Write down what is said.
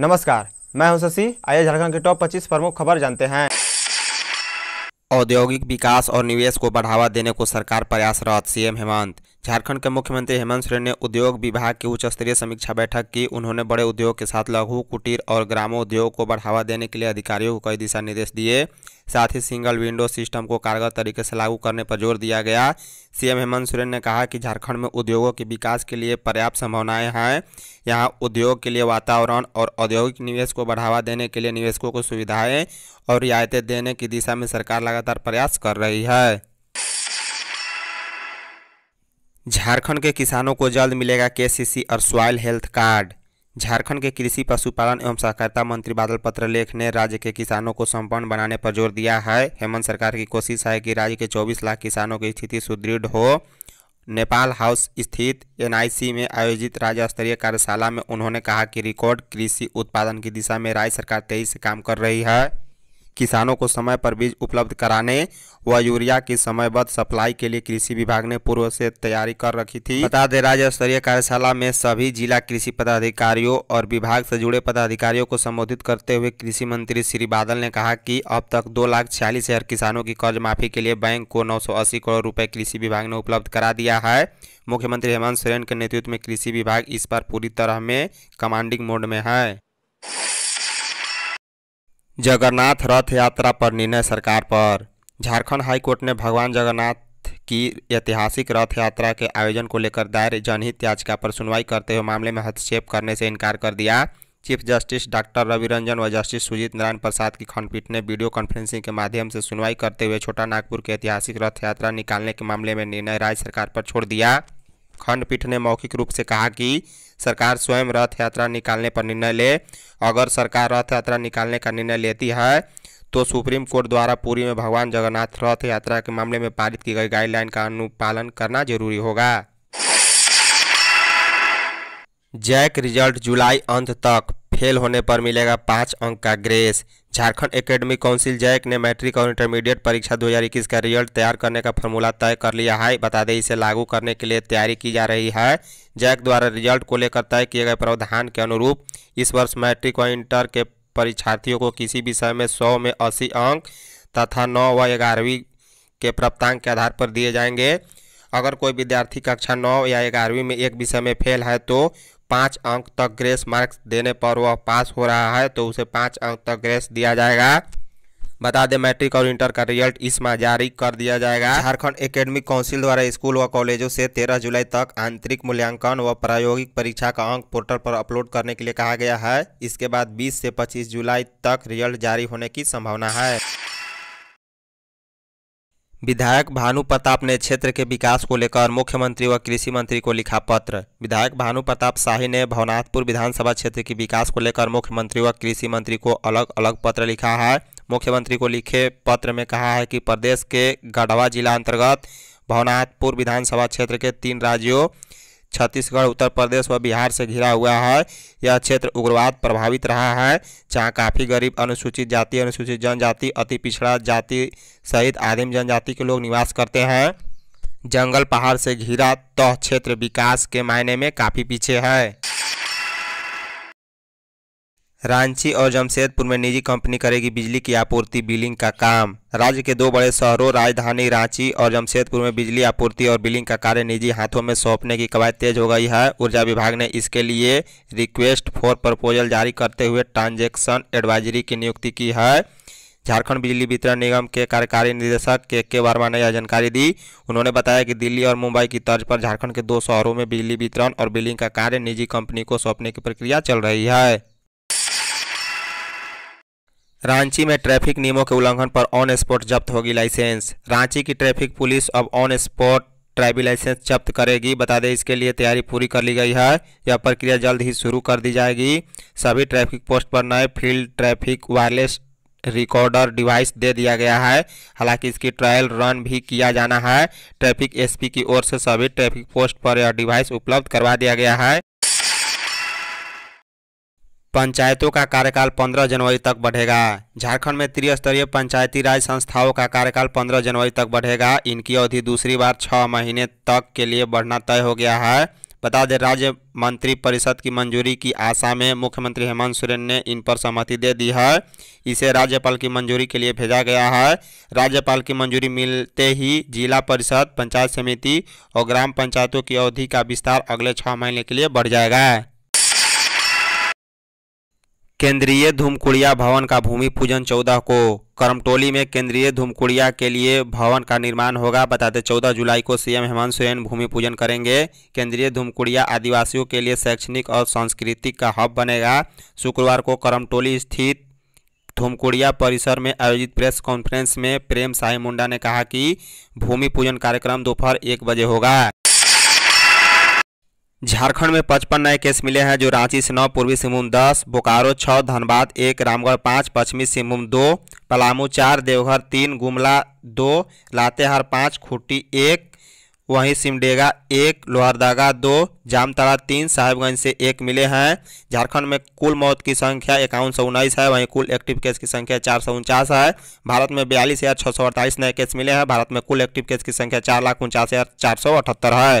नमस्कार मैं हूं शशि आइए झारखंड के टॉप 25 प्रमुख खबर जानते हैं औद्योगिक विकास और निवेश को बढ़ावा देने को सरकार प्रयासरत सीएम हेमंत झारखंड के मुख्यमंत्री हेमंत सोरेन ने उद्योग विभाग की उच्च स्तरीय समीक्षा बैठक की उन्होंने बड़े उद्योग के साथ लघु कुटीर और ग्रामोद्योग को बढ़ावा देने के लिए अधिकारियों को कई दिशा निर्देश दिए साथ ही सिंगल विंडो सिस्टम को कारगर तरीके से लागू करने पर जोर दिया गया सीएम हेमंत सोरेन ने कहा कि झारखंड में उद्योगों के विकास के लिए पर्याप्त संभावनाएं हैं यहां उद्योग के लिए वातावरण और औद्योगिक निवेश को बढ़ावा देने के लिए निवेशकों को सुविधाएँ और रियायतें देने की दिशा में सरकार लगातार प्रयास कर रही है झारखंड के किसानों को जल्द मिलेगा के और सॉयल हेल्थ कार्ड झारखंड के कृषि पशुपालन एवं सहकारिता मंत्री बादल पत्रलेख ने राज्य के किसानों को संपन्न बनाने पर जोर दिया है हेमंत सरकार की कोशिश है कि राज्य के 24 लाख किसानों की स्थिति सुदृढ़ हो नेपाल हाउस स्थित एनआईसी में आयोजित राज्य स्तरीय कार्यशाला में उन्होंने कहा कि रिकॉर्ड कृषि उत्पादन की दिशा में राज्य सरकार तेजी से काम कर रही है किसानों को समय पर बीज उपलब्ध कराने व यूरिया की समयबद्ध सप्लाई के लिए कृषि विभाग ने पूर्व से तैयारी कर रखी थी बता दें राज्य स्तरीय कार्यशाला में सभी जिला कृषि पदाधिकारियों और विभाग से जुड़े पदाधिकारियों को संबोधित करते हुए कृषि मंत्री श्री बादल ने कहा कि अब तक दो लाख छियालीस हजार किसानों की कर्ज माफी के लिए बैंक को नौ सौ अस्सी करोड़ रुपए कृषि विभाग ने उपलब्ध करा दिया है मुख्यमंत्री हेमंत सोरेन के नेतृत्व में कृषि विभाग इस पर पूरी तरह में कमांडिंग मोड में है जगन्नाथ रथ यात्रा पर निर्णय सरकार पर झारखंड हाईकोर्ट ने भगवान जगन्नाथ की ऐतिहासिक रथ यात्रा के आयोजन को लेकर दायर जनहित याचिका पर सुनवाई करते हुए मामले में हस्तक्षेप करने से इनकार कर दिया chief justice doctor Ravi Ranjan व जस्टिस सुजीत नारायण प्रसाद की खंडपीठ ने वीडियो कॉन्फ्रेंसिंग के माध्यम से सुनवाई करते हुए छोटा नागपुर के ऐतिहासिक रथ यात्रा निकालने के मामले में निर्णय राज्य सरकार पर छोड़ दिया खंडपीठ ने मौखिक रूप से कहा कि सरकार स्वयं रथ यात्रा निकालने पर निर्णय ले अगर सरकार रथ यात्रा निकालने का निर्णय लेती है तो सुप्रीम कोर्ट द्वारा पूरी में भगवान जगन्नाथ रथ यात्रा के मामले में पारित की गई गाइडलाइन का अनुपालन करना जरूरी होगा जैक रिजल्ट जुलाई अंत तक फेल होने पर मिलेगा पाँच अंक का grace Jharkhand academy council JAC ने मैट्रिक और इंटरमीडिएट परीक्षा 2021 का रिजल्ट तैयार करने का फॉर्मूला तय कर लिया है बता दें इसे लागू करने के लिए तैयारी की जा रही है जैक द्वारा रिजल्ट को लेकर तय किए गए प्रावधान के अनुरूप इस वर्ष मैट्रिक और इंटर के परीक्षार्थियों को किसी विषय में सौ में अस्सी अंक तथा नौ व ग्यारहवीं के प्राप्तांक के आधार पर दिए जाएंगे अगर कोई विद्यार्थी कक्षा नौ या ग्यारहवीं में एक विषय में फेल है तो पाँच अंक तक ग्रेस मार्क्स देने पर वह पास हो रहा है तो उसे पाँच अंक तक ग्रेस दिया जाएगा बता दें मैट्रिक और इंटर का रिजल्ट इस माह जारी कर दिया जाएगा झारखंड एकेडमिक काउंसिल द्वारा स्कूल व कॉलेजों से 13 जुलाई तक आंतरिक मूल्यांकन व प्रायोगिक परीक्षा का अंक पोर्टल पर अपलोड करने के लिए कहा गया है इसके बाद 20 से 25 जुलाई तक रिजल्ट जारी होने की संभावना है विधायक भानु प्रताप ने क्षेत्र के विकास को लेकर मुख्यमंत्री व कृषि मंत्री को लिखा पत्र विधायक भानु प्रताप शाही ने भवनाथपुर विधानसभा क्षेत्र के विकास को लेकर मुख्यमंत्री व कृषि मंत्री को अलग अलग पत्र लिखा है मुख्यमंत्री को लिखे पत्र में कहा है कि प्रदेश के गढ़वा जिला अंतर्गत भवनाथपुर विधानसभा क्षेत्र के तीन राज्यों छत्तीसगढ़ उत्तर प्रदेश व बिहार से घिरा हुआ है यह क्षेत्र उग्रवाद प्रभावित रहा है जहाँ काफ़ी गरीब अनुसूचित जाति अनुसूचित जनजाति अति पिछड़ा जाति सहित आदिम जनजाति के लोग निवास करते हैं जंगल पहाड़ से घिरा तह तो क्षेत्र विकास के मायने में काफ़ी पीछे है रांची और जमशेदपुर में निजी कंपनी करेगी बिजली की आपूर्ति बिलिंग का काम राज्य के दो बड़े शहरों राजधानी रांची और जमशेदपुर में बिजली आपूर्ति और बिलिंग का कार्य निजी हाथों में सौंपने की कवायद तेज हो गई है ऊर्जा विभाग ने इसके लिए रिक्वेस्ट फॉर प्रपोजल जारी करते हुए ट्रांजेक्शन एडवाइजरी की नियुक्ति की है झारखंड बिजली वितरण निगम के कार्यकारी निदेशक के के वर्मा ने यह जानकारी दी उन्होंने बताया कि दिल्ली और मुंबई की तर्ज पर झारखंड के दो शहरों में बिजली वितरण और बिलिंग का कार्य निजी कंपनी को सौंपने की प्रक्रिया चल रही है रांची में ट्रैफिक नियमों के उल्लंघन पर ऑन स्पॉट जब्त होगी लाइसेंस रांची की ट्रैफिक पुलिस अब ऑन स्पॉट ड्राइविंग लाइसेंस जब्त करेगी बता दें इसके लिए तैयारी पूरी कर ली गई है यह प्रक्रिया जल्द ही शुरू कर दी जाएगी सभी ट्रैफिक पोस्ट पर नए field traffic wireless recorder device दे दिया गया है हालांकि इसकी ट्रायल रन भी किया जाना है ट्रैफिक एसपी की ओर से सभी ट्रैफिक पोस्ट पर यह डिवाइस उपलब्ध करवा दिया गया है पंचायतों का कार्यकाल 15 जनवरी तक बढ़ेगा झारखंड में त्रिस्तरीय पंचायती राज संस्थाओं का कार्यकाल 15 जनवरी तक बढ़ेगा इनकी अवधि दूसरी बार छः महीने तक के लिए बढ़ना तय हो गया है बता दें राज्य मंत्री परिषद की मंजूरी की आशा में मुख्यमंत्री हेमंत सोरेन ने इन पर सहमति दे दी है इसे राज्यपाल की मंजूरी के लिए भेजा गया है राज्यपाल की मंजूरी मिलते ही जिला परिषद पंचायत समिति और ग्राम पंचायतों की अवधि का विस्तार अगले छः महीने के लिए बढ़ जाएगा केंद्रीय धूमकुड़िया भवन का भूमि पूजन चौदह को करमटोली में केंद्रीय धूमकुड़िया के लिए भवन का निर्माण होगा बताते चौदह जुलाई को सीएम हेमंत सोरेन भूमि पूजन करेंगे केंद्रीय धूमकुड़िया आदिवासियों के लिए शैक्षणिक और सांस्कृतिक का हब बनेगा शुक्रवार को करमटोली स्थित धूमकुड़िया परिसर में आयोजित प्रेस कॉन्फ्रेंस में प्रेम साई मुंडा ने कहा कि भूमि पूजन कार्यक्रम दोपहर एक बजे होगा झारखंड में पचपन नए केस मिले हैं जो रांची से नौ पूर्वी सिंहभूम दस बोकारो छः धनबाद एक रामगढ़ पाँच पश्चिमी सिंहभूम दो पलामू चार देवघर तीन गुमला दो लातेहार पाँच खूंटी एक वहीं सिमडेगा एक लोहरदगा दो जामताड़ा तीन साहेबगंज से एक मिले हैं झारखंड में कुल मौत की संख्या इक्यावन सौ उन्नीस है वहीं कुल एक्टिव केस की संख्या चार सौ उनचास है भारत में बयालीस हज़ार छः सौ अड़तालीस नए केस मिले हैं भारत में कुल एक्टिव केस की संख्या चार लाख उनचास हज़ार चार सौ अठहत्तर है